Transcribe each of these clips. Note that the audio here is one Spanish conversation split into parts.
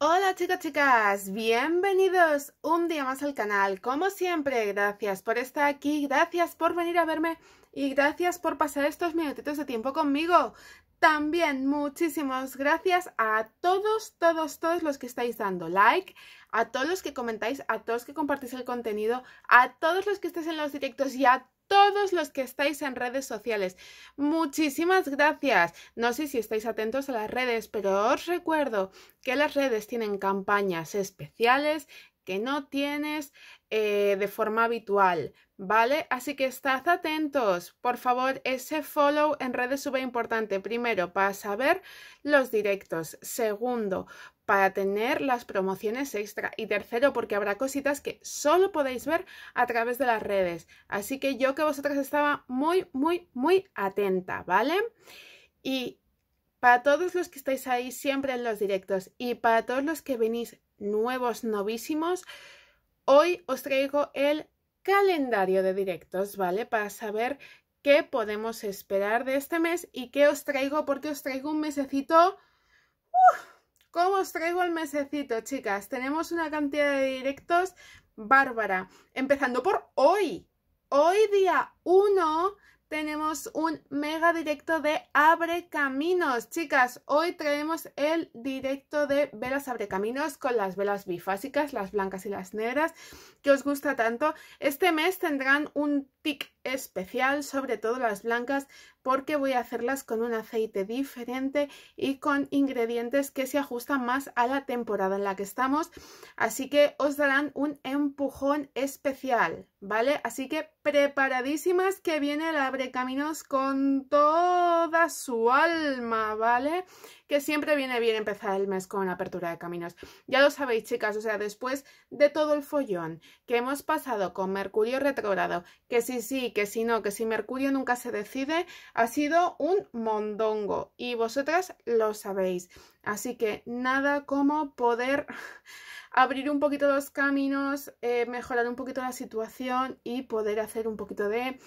Hola chicas, chicas, bienvenidos un día más al canal. Como siempre, gracias por estar aquí, gracias por venir a verme y gracias por pasar estos minutitos de tiempo conmigo. También muchísimas gracias a todos, todos, todos los que estáis dando like, a todos los que comentáis, a todos los que compartís el contenido, a todos los que estáis en los directos y a todos los que estáis en redes sociales. Muchísimas gracias. No sé si estáis atentos a las redes, pero os recuerdo que las redes tienen campañas especiales que no tienes eh, de forma habitual, ¿vale? Así que estad atentos, por favor, ese follow en redes sube importante. Primero, para saber los directos. Segundo, para tener las promociones extra. Y tercero, porque habrá cositas que solo podéis ver a través de las redes. Así que yo que vosotras estaba muy, muy, muy atenta, ¿vale? Y para todos los que estáis ahí siempre en los directos y para todos los que venís nuevos, novísimos, hoy os traigo el calendario de directos, ¿vale? Para saber qué podemos esperar de este mes y qué os traigo, porque os traigo un mesecito... ¡Uf! ¿Cómo os traigo el mesecito, chicas? Tenemos una cantidad de directos bárbara, empezando por hoy. Hoy día 1 tenemos un mega directo de Abre Caminos. Chicas, hoy traemos el directo de velas Abre Caminos con las velas bifásicas, las blancas y las negras, que os gusta tanto. Este mes tendrán un tic especial, sobre todo las blancas, porque voy a hacerlas con un aceite diferente y con ingredientes que se ajustan más a la temporada en la que estamos, así que os darán un empujón especial, ¿vale? Así que preparadísimas que viene el Abre Caminos con toda su alma, ¿vale? que siempre viene bien empezar el mes con apertura de caminos. Ya lo sabéis, chicas, o sea, después de todo el follón que hemos pasado con Mercurio retrogrado, que sí, sí, que si no, que si Mercurio nunca se decide, ha sido un mondongo y vosotras lo sabéis. Así que nada como poder abrir un poquito los caminos, eh, mejorar un poquito la situación y poder hacer un poquito de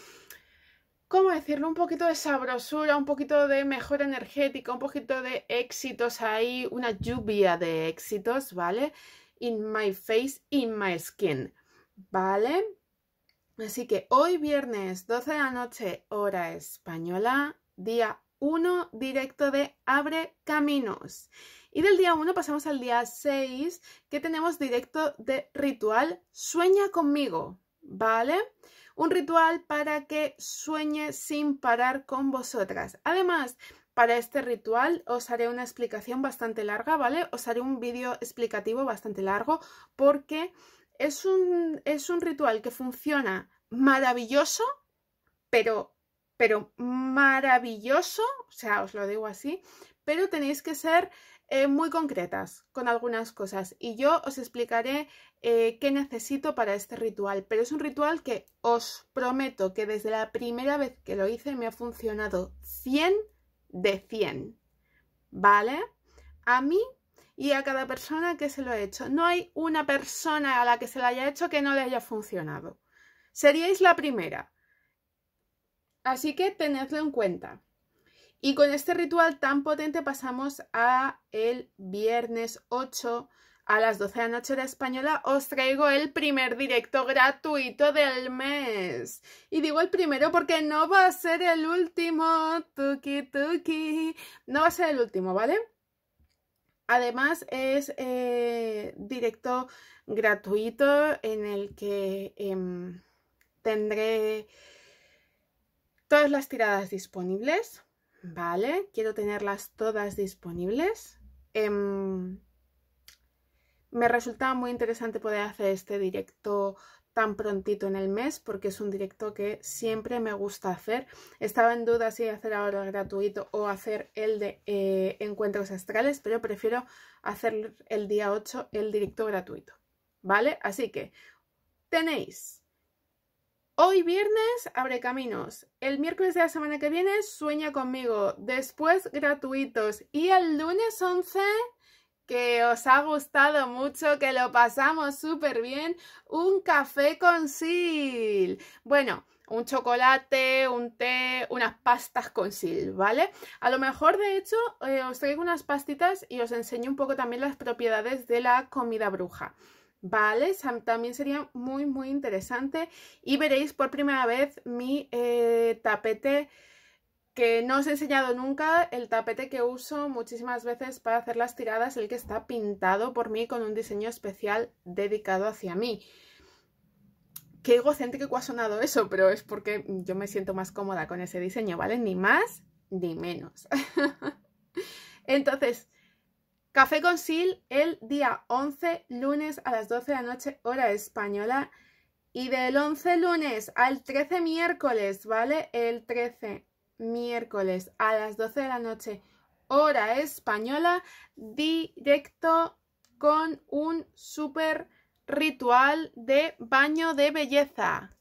¿cómo decirlo? Un poquito de sabrosura, un poquito de mejor energética, un poquito de éxitos ahí, una lluvia de éxitos, ¿vale? In my face, in my skin, ¿vale? Así que hoy viernes 12 de la noche, hora española, día 1 directo de Abre Caminos. Y del día 1 pasamos al día 6, que tenemos directo de ritual Sueña conmigo, ¿vale? vale un ritual para que sueñe sin parar con vosotras. Además, para este ritual os haré una explicación bastante larga, ¿vale? Os haré un vídeo explicativo bastante largo porque es un, es un ritual que funciona maravilloso, pero, pero maravilloso, o sea, os lo digo así, pero tenéis que ser eh, muy concretas con algunas cosas y yo os explicaré eh, qué necesito para este ritual, pero es un ritual que os prometo que desde la primera vez que lo hice me ha funcionado 100 de 100, ¿vale? A mí y a cada persona que se lo he hecho. No hay una persona a la que se lo haya hecho que no le haya funcionado. Seríais la primera. Así que tenedlo en cuenta. Y con este ritual tan potente pasamos a el viernes 8 a las 12 de la noche de española os traigo el primer directo gratuito del mes. Y digo el primero porque no va a ser el último, tuki tuki. No va a ser el último, ¿vale? Además es eh, directo gratuito en el que em, tendré todas las tiradas disponibles ¿vale? Quiero tenerlas todas disponibles. Em, me resultaba muy interesante poder hacer este directo tan prontito en el mes porque es un directo que siempre me gusta hacer. Estaba en duda si hacer ahora el gratuito o hacer el de eh, encuentros astrales, pero prefiero hacer el día 8 el directo gratuito, ¿vale? Así que tenéis Hoy viernes abre caminos. El miércoles de la semana que viene sueña conmigo. Después gratuitos. Y el lunes 11 que os ha gustado mucho, que lo pasamos súper bien. Un café con sil. Bueno, un chocolate, un té, unas pastas con sil, ¿vale? A lo mejor, de hecho, eh, os traigo unas pastitas y os enseño un poco también las propiedades de la comida bruja. ¿vale? También sería muy, muy interesante y veréis por primera vez mi eh, tapete que no os he enseñado nunca, el tapete que uso muchísimas veces para hacer las tiradas, el que está pintado por mí con un diseño especial dedicado hacia mí. Qué que ha cuasonado eso, pero es porque yo me siento más cómoda con ese diseño, ¿vale? Ni más ni menos. Entonces, Café con Sil el día 11, lunes a las 12 de la noche, hora española. Y del 11 lunes al 13 miércoles, ¿vale? El 13 miércoles a las 12 de la noche, hora española, directo con un súper ritual de baño de belleza.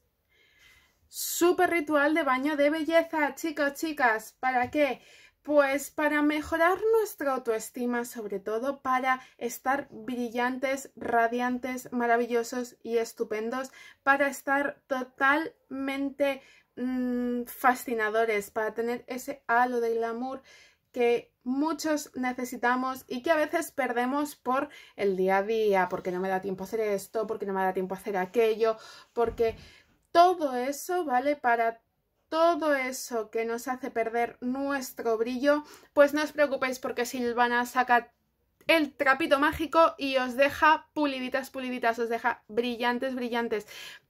Súper ritual de baño de belleza, chicos, chicas. ¿Para qué? Pues para mejorar nuestra autoestima, sobre todo para estar brillantes, radiantes, maravillosos y estupendos, para estar totalmente mm, fascinadores, para tener ese halo de glamour que muchos necesitamos y que a veces perdemos por el día a día, porque no me da tiempo a hacer esto, porque no me da tiempo a hacer aquello, porque todo eso vale para todo eso que nos hace perder nuestro brillo, pues no os preocupéis porque Silvana saca el trapito mágico y os deja puliditas, puliditas, os deja brillantes, brillantes,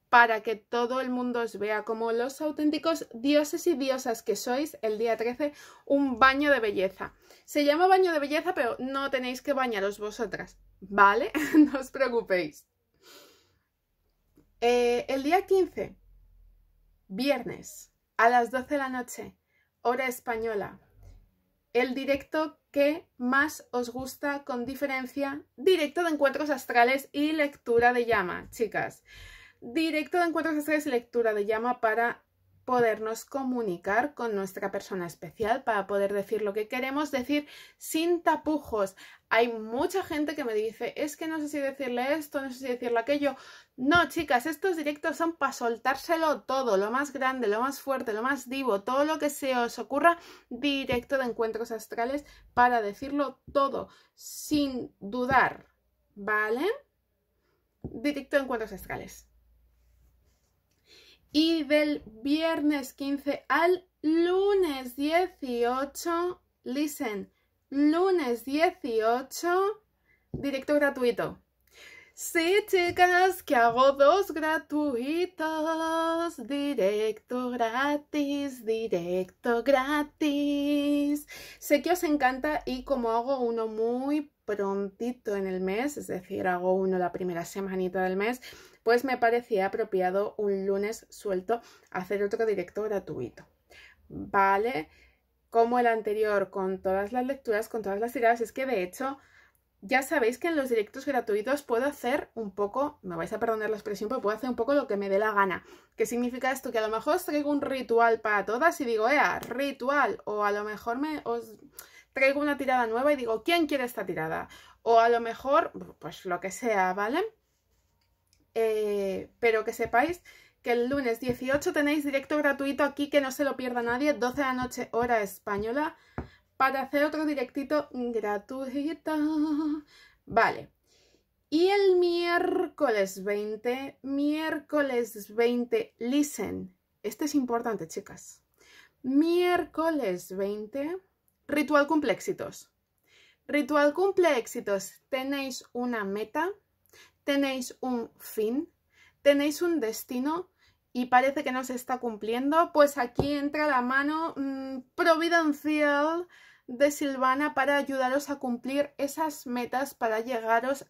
para que todo el mundo os vea como los auténticos dioses y diosas que sois el día 13, un baño de belleza. Se llama baño de belleza, pero no tenéis que bañaros vosotras, ¿vale? no os preocupéis. Eh, el día 15, viernes, a las 12 de la noche, hora española. El directo que más os gusta con diferencia, directo de encuentros astrales y lectura de llama, chicas. Directo de encuentros astrales y lectura de llama para podernos comunicar con nuestra persona especial, para poder decir lo que queremos decir sin tapujos. Hay mucha gente que me dice, es que no sé si decirle esto, no sé si decirle aquello. No, chicas, estos directos son para soltárselo todo, lo más grande, lo más fuerte, lo más vivo, todo lo que se os ocurra, directo de encuentros astrales para decirlo todo, sin dudar, ¿vale? Directo de encuentros astrales. Y del viernes 15 al lunes 18, listen, lunes 18, directo gratuito. Sí, chicas, que hago dos gratuitos, directo gratis, directo gratis. Sé que os encanta y como hago uno muy prontito en el mes, es decir, hago uno la primera semanita del mes, pues me parecía apropiado un lunes suelto hacer otro directo gratuito. ¿Vale? Como el anterior, con todas las lecturas, con todas las tiradas, es que de hecho... Ya sabéis que en los directos gratuitos puedo hacer un poco, me vais a perdonar la expresión, pero puedo hacer un poco lo que me dé la gana. ¿Qué significa esto? Que a lo mejor os traigo un ritual para todas y digo, ¡eh, ¡ritual! O a lo mejor me os traigo una tirada nueva y digo, ¿quién quiere esta tirada? O a lo mejor, pues lo que sea, ¿vale? Eh, pero que sepáis que el lunes 18 tenéis directo gratuito aquí, que no se lo pierda nadie, 12 de la noche hora española, para hacer otro directito gratuito. Vale. Y el miércoles 20, miércoles 20, listen, este es importante, chicas. Miércoles 20, ritual éxitos Ritual éxitos tenéis una meta, tenéis un fin, tenéis un destino y parece que no se está cumpliendo, pues aquí entra la mano mm, providencial de Silvana para ayudaros a cumplir esas metas, para, llegaros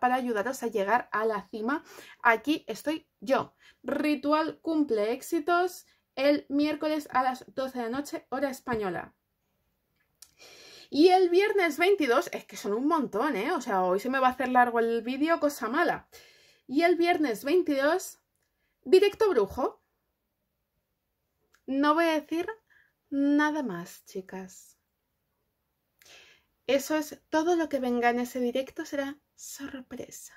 para ayudaros a llegar a la cima. Aquí estoy yo. Ritual cumple éxitos el miércoles a las 12 de la noche, hora española. Y el viernes 22, es que son un montón, ¿eh? O sea, hoy se me va a hacer largo el vídeo, cosa mala. Y el viernes 22, directo brujo. No voy a decir nada más, chicas. Eso es todo lo que venga en ese directo, será sorpresa.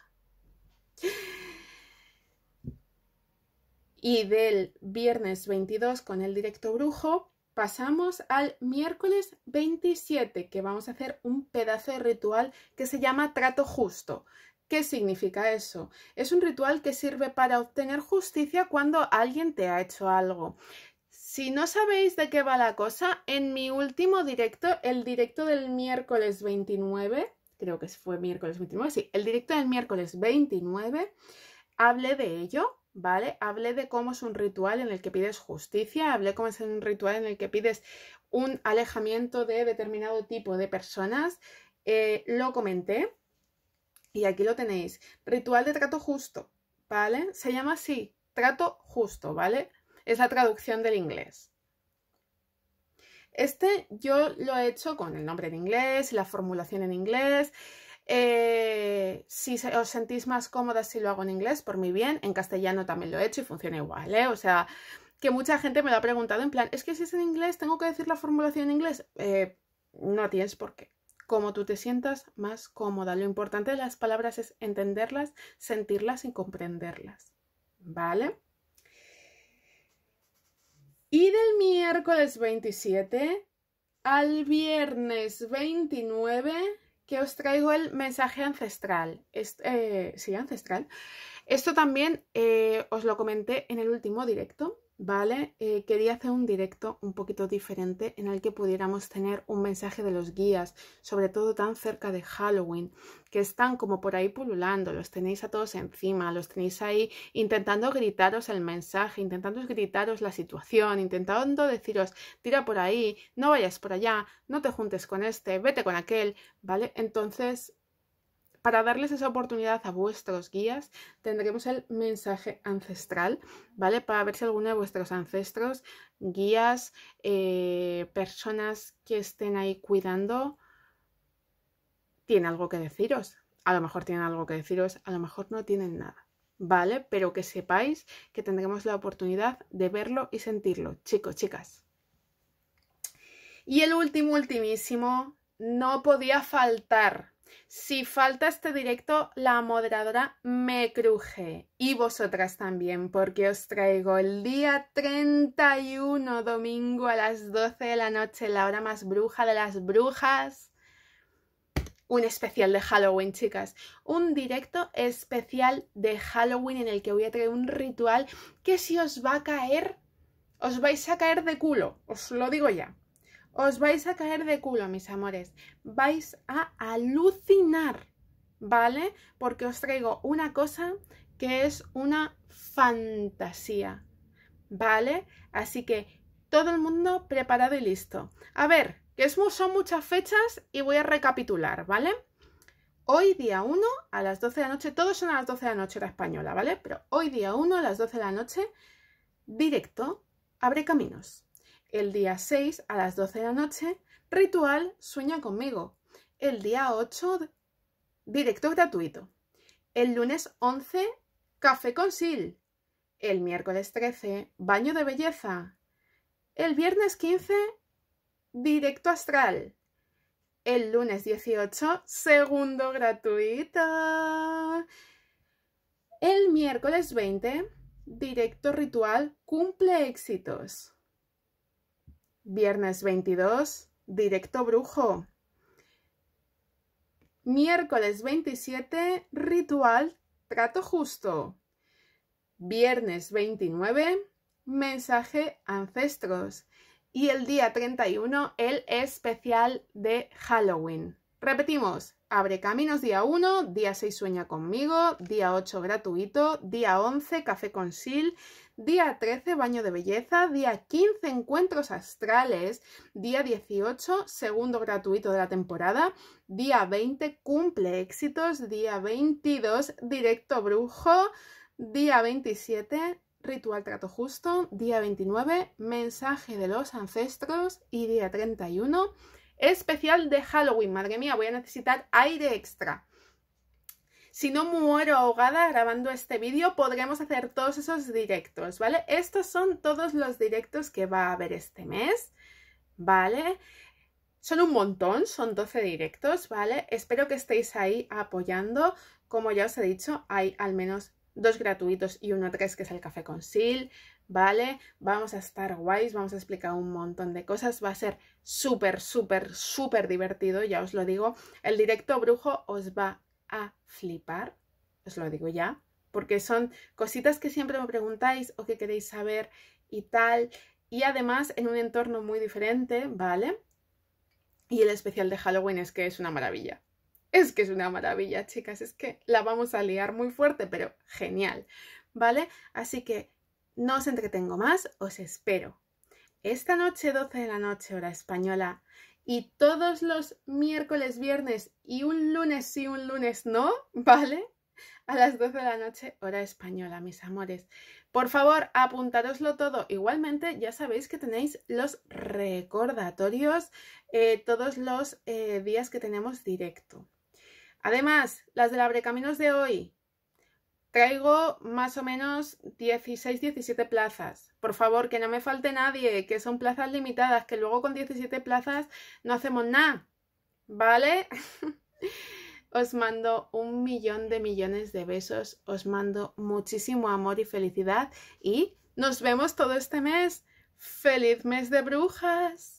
Y del viernes 22 con el directo brujo, pasamos al miércoles 27, que vamos a hacer un pedazo de ritual que se llama trato justo. ¿Qué significa eso? Es un ritual que sirve para obtener justicia cuando alguien te ha hecho algo. Si no sabéis de qué va la cosa, en mi último directo, el directo del miércoles 29, creo que fue miércoles 29, sí, el directo del miércoles 29, hablé de ello ¿vale? Hablé de cómo es un ritual en el que pides justicia, hablé cómo es un ritual en el que pides un alejamiento de determinado tipo de personas, eh, lo comenté y aquí lo tenéis. Ritual de trato justo, ¿vale? Se llama así, trato justo, ¿vale? Es la traducción del inglés. Este yo lo he hecho con el nombre en inglés, la formulación en inglés. Eh, si os sentís más cómodas si lo hago en inglés, por mi bien, en castellano también lo he hecho y funciona igual, ¿eh? O sea, que mucha gente me lo ha preguntado en plan, es que si es en inglés, tengo que decir la formulación en inglés. Eh, no tienes por qué. Como tú te sientas más cómoda. Lo importante de las palabras es entenderlas, sentirlas y comprenderlas. ¿Vale? Y del miércoles 27 al viernes 29 que os traigo el mensaje ancestral. Eh, sí, ancestral. Esto también eh, os lo comenté en el último directo. ¿vale? Eh, quería hacer un directo un poquito diferente en el que pudiéramos tener un mensaje de los guías, sobre todo tan cerca de Halloween, que están como por ahí pululando, los tenéis a todos encima, los tenéis ahí intentando gritaros el mensaje, intentando gritaros la situación, intentando deciros, tira por ahí, no vayas por allá, no te juntes con este, vete con aquel, ¿vale? Entonces, para darles esa oportunidad a vuestros guías, tendremos el mensaje ancestral, ¿vale? Para ver si alguno de vuestros ancestros, guías, eh, personas que estén ahí cuidando, tiene algo que deciros. A lo mejor tienen algo que deciros, a lo mejor no tienen nada. ¿vale? Pero que sepáis que tendremos la oportunidad de verlo y sentirlo, chicos, chicas. Y el último, ultimísimo, no podía faltar, si falta este directo, la moderadora me cruje y vosotras también, porque os traigo el día 31, domingo a las 12 de la noche, la hora más bruja de las brujas, un especial de Halloween, chicas. Un directo especial de Halloween en el que voy a traer un ritual que si os va a caer, os vais a caer de culo, os lo digo ya. Os vais a caer de culo, mis amores. Vais a alucinar, ¿vale? Porque os traigo una cosa que es una fantasía, ¿vale? Así que todo el mundo preparado y listo. A ver, que son muchas fechas y voy a recapitular, ¿vale? Hoy día 1 a las 12 de la noche, todos son a las 12 de la noche la española, ¿vale? Pero hoy día 1 a las 12 de la noche, directo, abre caminos. El día 6 a las 12 de la noche, Ritual Sueña conmigo. El día 8, directo gratuito. El lunes 11, Café con Sil. El miércoles 13, Baño de Belleza. El viernes 15, Directo Astral. El lunes 18, segundo gratuito. El miércoles 20, directo ritual cumple éxitos. Viernes 22, directo brujo. Miércoles 27, ritual, trato justo. Viernes 29, mensaje ancestros. Y el día 31, el especial de Halloween. Repetimos, abre caminos día 1, día 6 sueña conmigo, día 8 gratuito, día 11 café con sil, Día 13, baño de belleza. Día 15, encuentros astrales. Día 18, segundo gratuito de la temporada. Día 20, cumple éxitos. Día 22, directo brujo. Día 27, ritual trato justo, día 29, mensaje de los ancestros y día 31, especial de Halloween. Madre mía, voy a necesitar aire extra. Si no muero ahogada grabando este vídeo, podremos hacer todos esos directos, ¿vale? Estos son todos los directos que va a haber este mes, ¿vale? Son un montón, son 12 directos, ¿vale? Espero que estéis ahí apoyando. Como ya os he dicho, hay al menos dos gratuitos y uno tres que es el café con sil, ¿vale? Vamos a estar guays, vamos a explicar un montón de cosas, va a ser súper, súper, súper divertido, ya os lo digo. El directo brujo os va a flipar, os lo digo ya, porque son cositas que siempre me preguntáis o que queréis saber y tal, y además en un entorno muy diferente, ¿vale? Y el especial de Halloween es que es una maravilla. Es que es una maravilla, chicas, es que la vamos a liar muy fuerte, pero genial, ¿vale? Así que no os entretengo más, os espero. Esta noche, 12 de la noche, hora española, y todos los miércoles, viernes y un lunes sí, un lunes no, ¿vale? A las 12 de la noche, hora española, mis amores. Por favor, apuntároslo todo. Igualmente, ya sabéis que tenéis los recordatorios eh, todos los eh, días que tenemos directo. Además, las del la de hoy, traigo más o menos 16-17 plazas. Por favor, que no me falte nadie, que son plazas limitadas, que luego con 17 plazas no hacemos nada. ¿Vale? Os mando un millón de millones de besos, os mando muchísimo amor y felicidad y nos vemos todo este mes. ¡Feliz mes de brujas!